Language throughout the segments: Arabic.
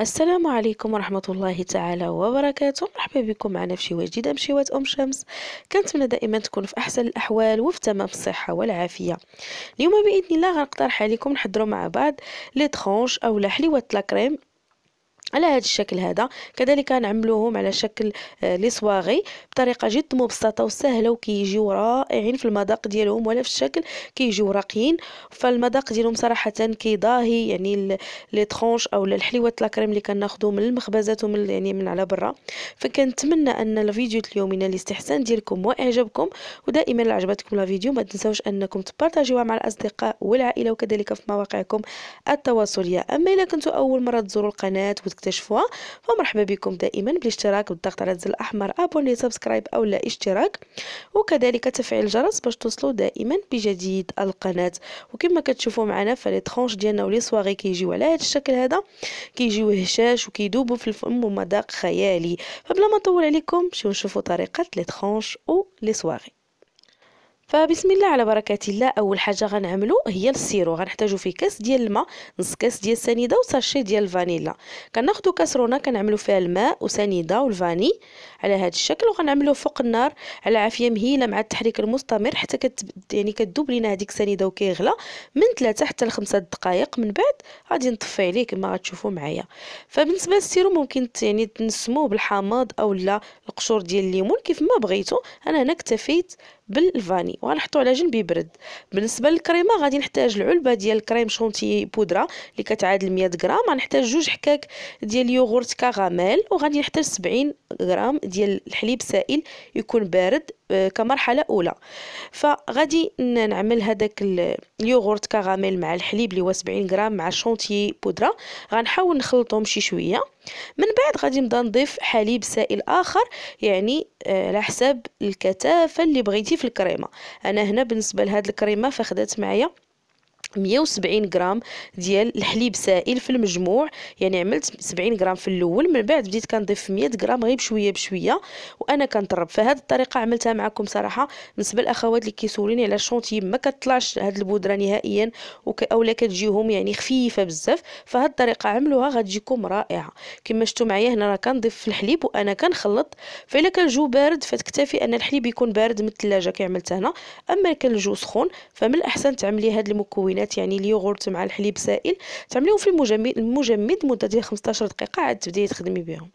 السلام عليكم ورحمة الله تعالى وبركاته مرحبا بكم معنا في شواج جديدة بشوات أم شمس كنتمنى دائما تكون في أحسن الأحوال وفي تمام الصحة والعافية اليوم بإذن الله غنقترح عليكم نحضروا مع بعض لي أو حليوة لاكريم على هذا الشكل هذا كذلك نعملوهم على شكل آه، لي بطريقه جد مبسطه وسهله وكيجيو رائعين في المذاق ديالهم ولا في الشكل كيجيو راقيين فالمذاق ديالهم صراحه كيضاهي يعني لي ترونش او الحليوات لا كريم اللي كناخذو من المخبزات ومن يعني من على برا فكنتمنى ان الفيديو اليوم ينال الاستحسان ديالكم واعجابكم ودائما الى عجبتكم لا فيديو ما تنساوش انكم تبارطاجيوها مع الاصدقاء والعائله وكذلك في مواقعكم التواصليه اما الى كنتو اول مره تزوروا القناه تكتشفوها فمرحبا بكم دائما بالاشتراك والضغط على الزر الاحمر ابوني سبسكرايب او لا اشتراك وكذلك تفعيل الجرس باش توصلوا دائما بجديد القناه وكما كتشوفوا معنا فلي ترونش ديالنا ولي سواري كيجيو على هذا الشكل هذا كيجيو هشاش وكيدوبوا في الفم ومذاق خيالي فبلا ما نطول عليكم نمشيو طريقه لي ترونش ولي سواري فبسم الله على بركه الله اول حاجه غنعملو هي السيرو غنحتاجو فيه كاس ديال الماء نص كاس ديال السنيده وساشي ديال الفانيلا كناخدو كاسرونه كنعملو فيها الماء وسنيده والفاني على هذا الشكل وغنعملوه فوق النار على عافيه مهيله مع التحريك المستمر حتى كت يعني كتذوب لينا هذيك السنيده وكيغلى من 3 حتى ل 5 دقائق من بعد غادي نطفي عليه كما غتشوفوا معايا فبالنسبه للسيرو ممكن يعني تنسموه بالحامض اولا القشور ديال الليمون كيف ما بغيتو انا هنا اكتفيت بالفاني وغنحطو على جنب يبرد بالنسبه للكريمه غادي نحتاج العلبه ديال الكريم شونتي بودره اللي كتعادل 100 غرام غنحتاج جوج حكاك ديال يوغورت كاغاميل وغادي نحتاج 70 غرام ديال الحليب سائل يكون بارد كمرحله اولى فغادي نعمل هذاك اليوغورت كغاميل مع الحليب اللي هو 70 غرام مع شونتيي بودره غنحاول نخلطهم شي شويه من بعد غادي نبدا نضيف حليب سائل اخر يعني آه، على حساب الكثافه اللي بغيتي في الكريمه انا هنا بالنسبه لهاد الكريمه فخدات معايا 170 غرام ديال الحليب سائل في المجموع يعني عملت 70 غرام في الاول من بعد بديت كنضيف 100 غرام غير بشويه بشويه وانا كنطرب فهاد الطريقه عملتها معكم صراحه بالنسبه للاخوات اللي كيسولوني على الشونتي ما كطلعش هاد البودره نهائيا اولا كتجيهم يعني خفيفه بزاف فهاد الطريقه عملوها غتجيكم رائعه كما شفتوا معايا هنا راه كنضيف في الحليب وانا كنخلط فإلا كان الجو بارد فتكتفي ان الحليب يكون بارد من الثلاجه كي عملت هنا اما كان الجو سخون فمن الاحسن تعملي هاد المكونات البنات يعني اليوغورت مع الحليب سائل تعمليهم في المجمد المجمد مده ديال 15 دقيقه عاد تبداي تخدمي بهم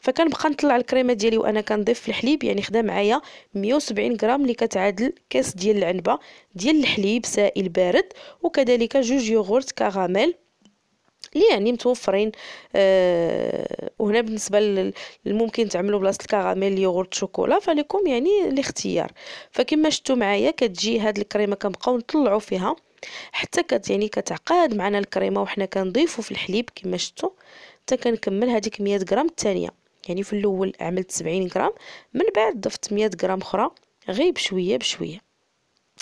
فكنبقى نطلع الكريمه ديالي وانا كنضيف الحليب يعني خدا معايا 170 غرام اللي كتعادل كاس ديال العنبه ديال الحليب سائل بارد وكذلك جوج يوغورت كراميل اللي يعني متوفرين أه وهنا بالنسبه للممكن تعملوا بلاصه الكراميل يوغورت شوكولا فلكم يعني الاختيار فكما شفتوا معايا كتجي هاد الكريمه كنبقاو نطلعوا فيها حتى كت يعني كتعقد معنا الكريمه وحنا كنضيفو في الحليب كما شفتوا حتى كنكمل هذيك 100 غرام الثانيه يعني في الاول عملت 70 غرام من بعد ضفت 100 غرام اخرى غير بشويه بشويه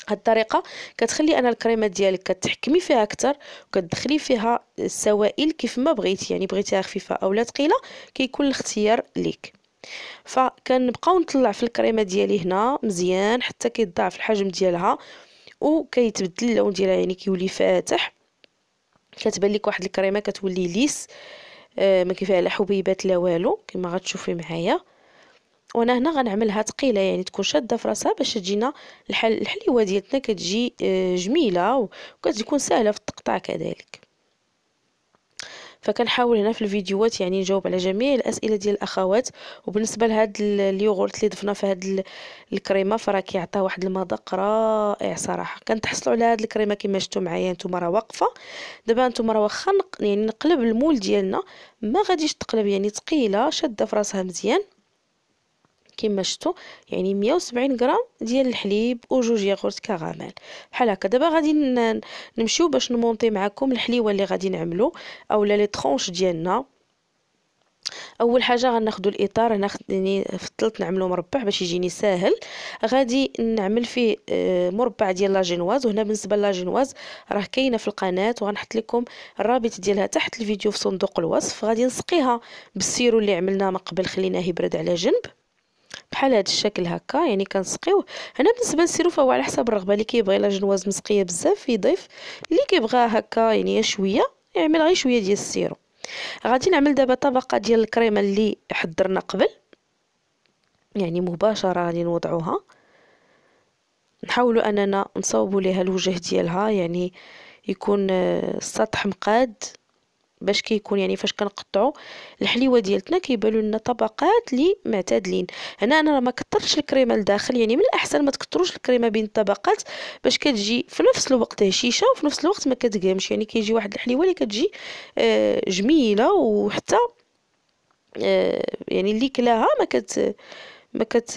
هاد الطريقه كتخلي انا الكريمه ديالك كتحكمي فيها اكثر وكتدخلي فيها السوائل كيف ما بغيتي يعني بغيتيها خفيفه اولا ثقيله كيكون الاختيار ليك فكنبقاو نطلع في الكريمه ديالي هنا مزيان حتى كيتضاعف الحجم ديالها وكيتبدل اللون ديالها يعني كيولي فاتح كتبان لك واحد الكريمه كتولي ليس آه ما كيفيها لا حبيبات لا والو كما غتشوفي معايا وانا هنا غنعملها ثقيله يعني تكون شاده في راسها باش تجينا الحل الحليوه ديالتنا كتجي آه جميله وكتكون سهله في التقطاع كذلك فكنحاول هنا في الفيديوهات يعني نجاوب على جميع الاسئله ديال الاخوات وبالنسبه لهاد اليوغورت اللي ضفنا في هاد الكريمه فراه كيعطيها واحد المذاق رائع صراحه كنتحصلوا على هاد الكريمه كما شفتوا معايا نتوما راه واقفه دابا نتوما راه واخا يعني نقلب المول ديالنا ما غاديش تقلب يعني ثقيله شاده في راسها مزيان كما شفتوا يعني 170 غرام ديال الحليب وجوج ياغورت كراميل بحال هكا دابا غادي نمشيو باش نمونطي معكم الحليوه اللي غادي نعملو اولا لي طرونش ديالنا اول حاجه غناخذوا الاطار هنا خديني فضلت نعملو مربع باش يجيني ساهل غادي نعمل فيه آه، مربع ديال لاجينواز وهنا بالنسبه لاجينواز راه كاينه في القناه وغنحط لكم الرابط ديالها تحت الفيديو في صندوق الوصف غادي نسقيها بالسيرو اللي عملناه من قبل خليناه يبرد على جنب بحال هذا الشكل هكا يعني كنسقيوه هنا بالنسبه نسيرو فهو على حسب الرغبه اللي كيبغي لا جنواز مسقيه بزاف يضيف اللي كيبغى هكا يعني شويه يعمل غير شويه ديال السيرو غادي نعمل دابا طبقه ديال الكريمه اللي حضرنا قبل يعني مباشره غادي نوضعوها نحاولوا اننا نصاوبوا ليها الوجه ديالها يعني يكون السطح آه، مقاد باش كيكون يعني فاش كنقطعوا الحليوه ديالتنا كيبانوا لنا طبقات اللي معتدلين هنا انا ما كثرتش الكريمه لداخل يعني من الاحسن ما تكثروش الكريمه بين الطبقات باش كتجي في نفس الوقت هشيشه وفي نفس الوقت ما كتقامش يعني كيجي واحد الحليوه اللي كتجي آه، جميله وحتى آه، يعني اللي كلاها ما كت ما كت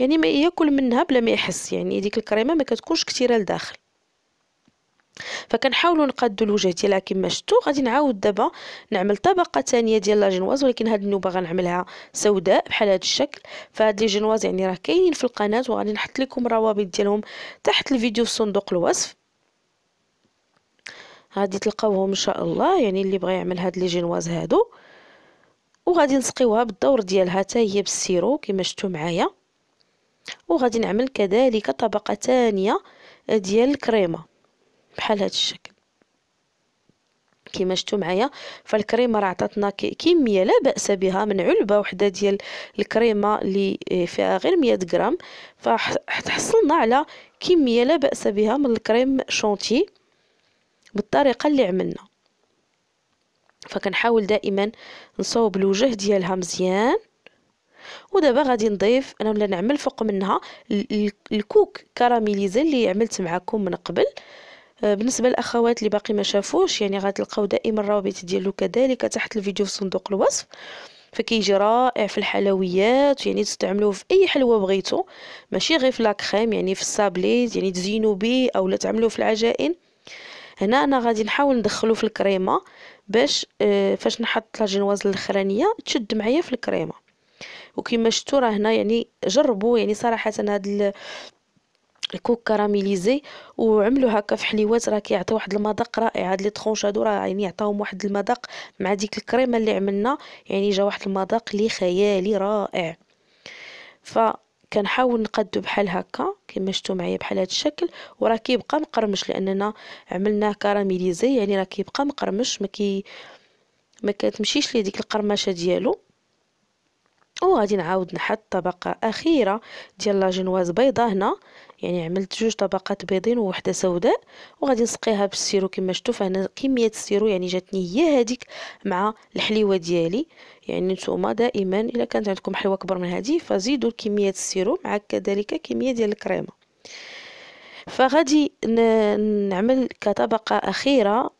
يعني ما ياكل منها بلا ما يحس يعني ديك الكريمه ما كتكونش كثيره لداخل فكنحاولوا نقادوا الوجه ديالها كما شفتوا غادي نعاود دابا نعمل طبقه ثانيه ديال لاجينواز ولكن هاد النوبه غنعملها سوداء بحال هاد الشكل فهاد لي جينواز يعني راه كاينين في القناه وغادي نحط لكم روابط ديالهم تحت الفيديو في صندوق الوصف غادي تلقاوهم ان شاء الله يعني اللي بغى يعمل هاد لي جينواز هادو وغادي نسقيوها بالدور ديالها حتى هي بالسيرو كما شفتوا معايا وغادي نعمل كذلك طبقه ثانيه ديال الكريمه بحال هذا الشكل كما شفتوا معايا فالكريمه راه عطاتنا كميه لا باس بها من علبه وحده ديال الكريمه اللي آه، فيها غير 100 غرام فحصلنا على كميه لا باس بها من الكريم شونتي بالطريقه اللي عملنا فكنحاول دائما نصوب الوجه ديالها مزيان ودابا غادي نضيف انا ولا نعمل فوق منها الكوك كراميليزي اللي عملت معكم من قبل آه، بالنسبه للاخوات اللي باقي ما شافوش يعني غتلقاو دائما الرابط ديالو كذلك تحت الفيديو في صندوق الوصف فكيجي رائع في الحلويات يعني تستعملوه في اي حلوه بغيتو ماشي غير في لاكريم يعني في السابليز يعني تزينوا به اولا تعملوه في العجائن هنا انا غادي نحاول ندخلو في الكريمه باش آه، فاش نحط لاجينواز الاخرانيه تشد معايا في الكريمه وكما شفتوا راه هنا يعني جربوا يعني صراحه هذا الكوك كراميليزي وعملوا هكا في حليوات راه كيعطي واحد المذاق رائع هاد لي طخونش هادو راه يعني عطاهم واحد المذاق مع ديك الكريمه اللي عملنا يعني جا واحد المذاق لي خيالي رائع ف كنحاول نقدو بحال هكا كما شفتوا معايا بحال هذا الشكل وراه كيبقى مقرمش لاننا عملناه كراميليزي يعني راه كيبقى مقرمش ما كي ما كتمشيش ليه ديك القرمشه ديالو وغادي نعاود نحط طبقه اخيره ديال لاجينواز بيضه هنا يعني عملت جوج طبقات بيضين ووحده سوداء وغادي نسقيها بالسيرو كما شفتوا فهنا كميه السيرو يعني جاتني هي هذيك مع الحليوه ديالي يعني نتوما دائما الا كانت عندكم حلوه اكبر من هذه فزيدوا كميه السيرو مع كذلك كميه ديال الكريمه فغادي نعمل كطبقه اخيره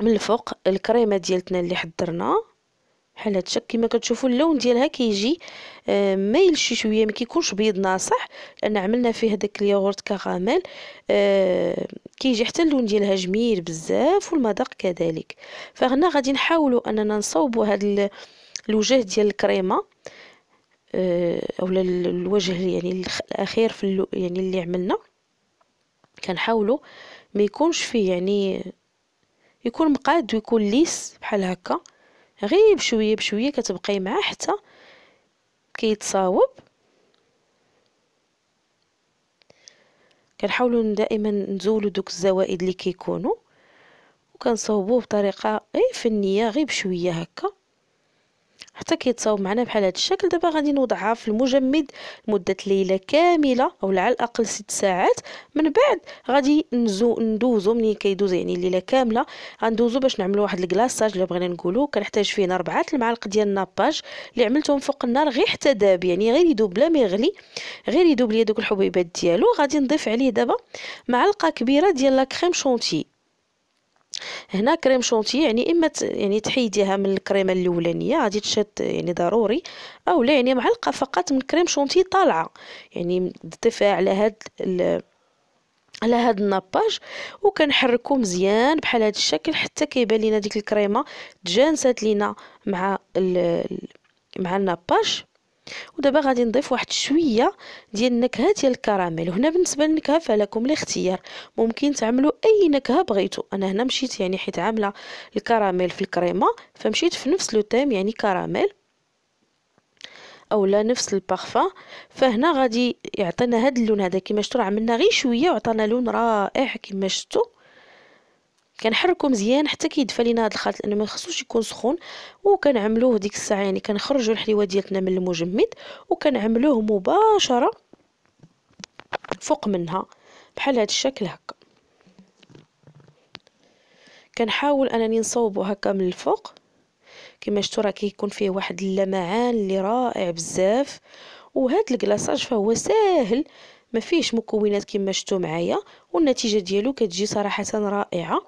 من الفوق الكريمه ديالتنا اللي حضرنا بحال هاد الشكل كما كتشوفوا اللون ديالها كيجي آه، مايل شي شويه ما كيكونش بيض ناصح لان عملنا فيه هذاك الياغورت كراميل آه، كيجي حتى اللون ديالها جميل بزاف والمذاق كذلك فهنا غادي نحاولوا اننا نصوبوا هاد الوجه ديال الكريمه آه اولا الوجه يعني الاخير في اللو يعني اللي عملنا كنحاولوا ما يكونش فيه يعني يكون مقاد ويكون ليس بحال هكا غير بشويه بشويه كتبقاي معاه حتى كيتصاوب كنحاولوا دائما نزولوا دوك الزوائد اللي كيكونوا وكنصاوبوه بطريقه غير فنيه غير بشويه هكا حتى كيتصاوب معنا بحال هذا الشكل دابا غادي نوضعها في المجمد لمده ليله كامله او على الاقل 6 ساعات من بعد غادي نزو ندوزو منين كيدوز يعني الليله كامله غندوزو باش نعملو واحد الكلاصاج اللي بغينا نقولو كنحتاج فيه هنا 4 المعالق ديال الناباج اللي عملتهم فوق النار غير حتى داب يعني غير يدوب بلا ما يغلي غير يدوب ليا دوك الحبيبات ديالو غادي نضيف عليه دابا معلقه كبيره ديال لا كريم شونتي هنا كريم شونتي يعني اما يعني تحيديها من الكريمه الاولانيه غادي تشد يعني ضروري اولا يعني معلقه فقط من كريم شونتي طالعه يعني ضيفيها على هاد على هاد الناباج وكنحركو مزيان بحال هاد الشكل حتى كيبان لينا ديك الكريمه تجانست لينا مع مع الناباج ودابا غادي نضيف واحد شويه ديال النكهه ديال الكراميل وهنا بالنسبه للنكهه فلكم الاختيار ممكن تعملوا اي نكهه بغيتو انا هنا مشيت يعني حيت عامله الكراميل في الكريمه فمشيت في نفس لو تيم يعني كراميل اولا نفس البارفا فهنا غادي يعطينا هاد اللون هذا كما شفتوا عملنا غير شويه وعطانا لون رائع كما شفتوا كنحركو مزيان حتى كيدفى لينا هاد الخليط لانه ما خصوش يكون سخون وكنعملوه ديك الساعه يعني كنخرجوا الحليوه ديالتنا من المجمد وكنعملوه مباشره فوق منها بحال هاد الشكل هكا كنحاول انني نصوبو هكا من الفوق كما شفتوا راه كيكون فيه واحد اللمعان اللي رائع بزاف وهاد الكلاصاج فهو ساهل ما فيهش مكونات كما شفتوا معايا والنتيجه ديالو كتجي صراحه رائعه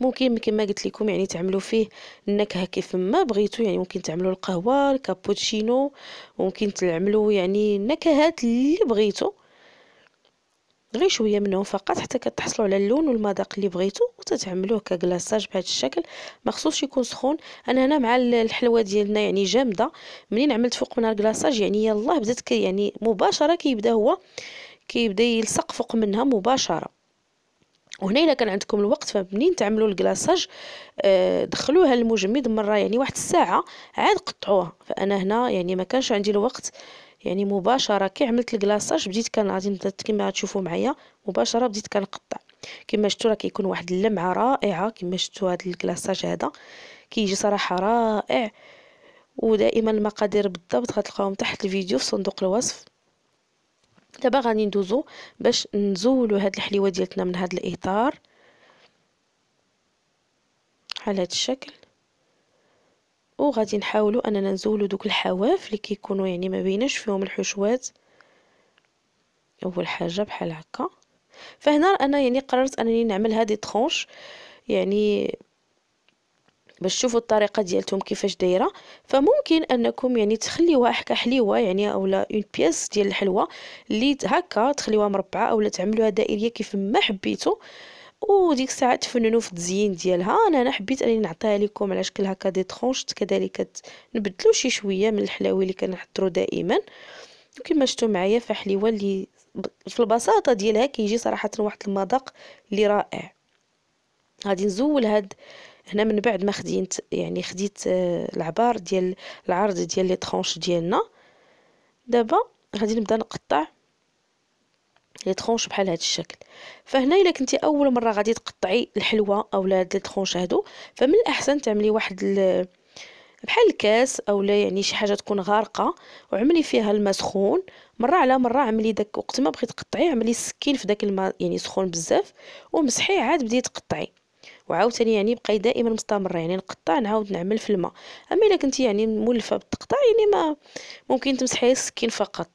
ممكن كما قلت لكم يعني تعملوا فيه النكهه كيف ما بغيتوا يعني ممكن تعملوا القهوه الكابوتشينو ممكن تعملوا يعني النكهات اللي بغيتوا غير شويه منهم فقط حتى كتحصلوا على اللون والمذاق اللي بغيتو وتتعملوه ككلاصاج بهذا الشكل ما خصوش يكون سخون انا هنا مع الحلوه ديالنا يعني جامده منين عملت فوق منها الغلاصاج يعني يلاه بدات يعني مباشره كيبدا هو كيبدا يلصق فوق منها مباشره وهنا الا كان عندكم الوقت فمنين تعملوا الكلاصاج آه، دخلوها المجمد مره يعني واحد الساعه عاد قطعوها فانا هنا يعني ما كانش عندي الوقت يعني مباشره كي عملت الكلاصاج بديت كان غادي كما تشوفوا معايا مباشره بديت كنقطع كما شفتوا راه كيكون واحد اللمعه رائعه كما شفتوا هذا الكلاصاج هذا كيجي صراحه رائع ودائما المقادير بالضبط غتلقاوهم تحت الفيديو في صندوق الوصف دابا غادي ندوزو باش نزولو هاد الحليوه ديالتنا من هاد الاطار على هاد الشكل وغادي نحاولو اننا نزولو دوك الحواف اللي كيكونوا يعني ما بيناش فيهم الحشوات اول حاجه بحال هكا فهنا انا يعني قررت انني نعمل هذه طرونش يعني باش تشوفوا الطريقه ديالتهم كيفاش دايره فممكن انكم يعني تخليوها حكا حليوه يعني اولا اون بياس ديال الحلوه اللي هكا تخليوها مربعه اولا تعملوها دائريه كيف ما حبيتو وديك الساعه تفننوا في التزيين ديالها انا انا حبيت اني نعطيها لكم على شكل هكا دي طرونش كذلك نبدلو شي شويه من الحلاوي اللي كنحضروا دائما وكما شفتوا معايا فحليوه اللي في البساطه ديالها كيجي صراحه واحد المذاق اللي رائع غادي نزول هاد هنا من بعد ما خديت يعني خديت آه، العبار ديال العرض ديال لي طرونش ديالنا دابا غادي نبدا نقطع لي طرونش بحال هذا الشكل فهنا الا كنتي اول مره غادي تقطعي الحلوه اولا هاد لي طرونش هادو فمن الاحسن تعملي واحد بحال الكاس اولا يعني شي حاجه تكون غارقه وعملي فيها الماء سخون مره على مره عملي داك وقت ما بغيت تقطعي عملي السكين في داك الماء يعني سخون بزاف ومسحي عاد بديتي تقطعي وعاوتاني يعني بقاي دائما مستمره يعني نقطع نعاود نعمل في الماء اما الا كنتي يعني مولفه بالتقطع يعني ما ممكن تمسحي السكين فقط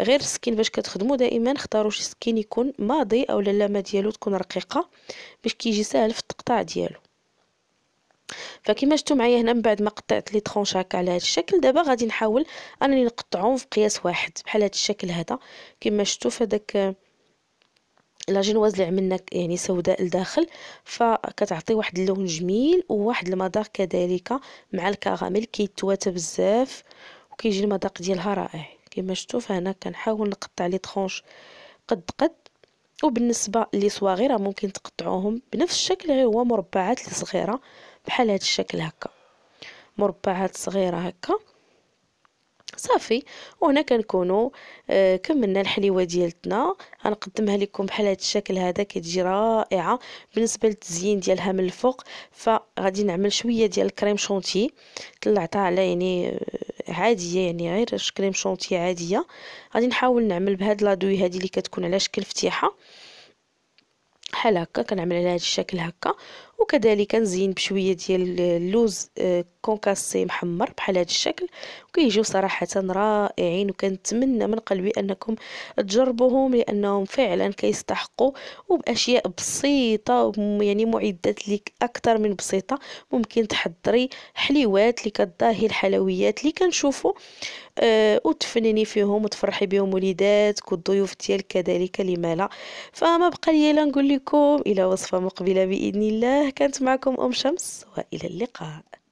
غير السكين باش كتخدموا دائما اختاروا شي سكين يكون ماضي او اللامه ديالو تكون رقيقه باش كيجي ساهل في التقطاع ديالو فكما شفتوا معايا هنا من بعد ما قطعت لي طرونش هكا على هذا الشكل دابا غادي نحاول انني نقطعهم في قياس واحد بحال هذا الشكل هذا كما شفتوا في لا جينواز اللي عملنا يعني سوداء لداخل فكتعطي واحد اللون جميل وواحد المذاق كذلك مع الكراميل كيتواتى بزاف وكيجي المذاق ديالها رائع كما شفتوا فهنا كنحاول نقطع لي طرونش قد قد وبالنسبه لي صغيره ممكن تقطعوهم بنفس الشكل غير هو مربعات صغيره بحال هذا الشكل هكا مربعات صغيره هكا صافي وهنا كنكونوا آه، كملنا الحليوه ديالتنا غنقدمها لكم بحال هذا الشكل هذا كتجي رائعه بالنسبه للتزيين ديالها من الفوق فغادي نعمل شويه ديال الكريم شونتي طلعتها على يعني آه، عاديه يعني غير كريم شونتي عاديه غادي نحاول نعمل بهاد لادوي هذه اللي كتكون على شكل فتيحه بحال هكا كنعمل على هذا الشكل هكا وكذلك نزين بشويه ديال اللوز آه، كونكاسي محمر بحال هذا الشكل وكيجيو صراحه رائعين وكنتمنى من قلبي انكم تجربوهم لانهم فعلا كيستحقوا وباشياء بسيطه يعني معدات لك اكثر من بسيطه ممكن تحضري حليوات اللي كتضاهي الحلويات اللي كنشوفوا أه وتفنني فيهم وتفرحي بهم وليداتك والضيوف ديالك كذلك لما لا فما بقى لي لا نقول لكم الى وصفه مقبله باذن الله كانت معكم ام شمس والى اللقاء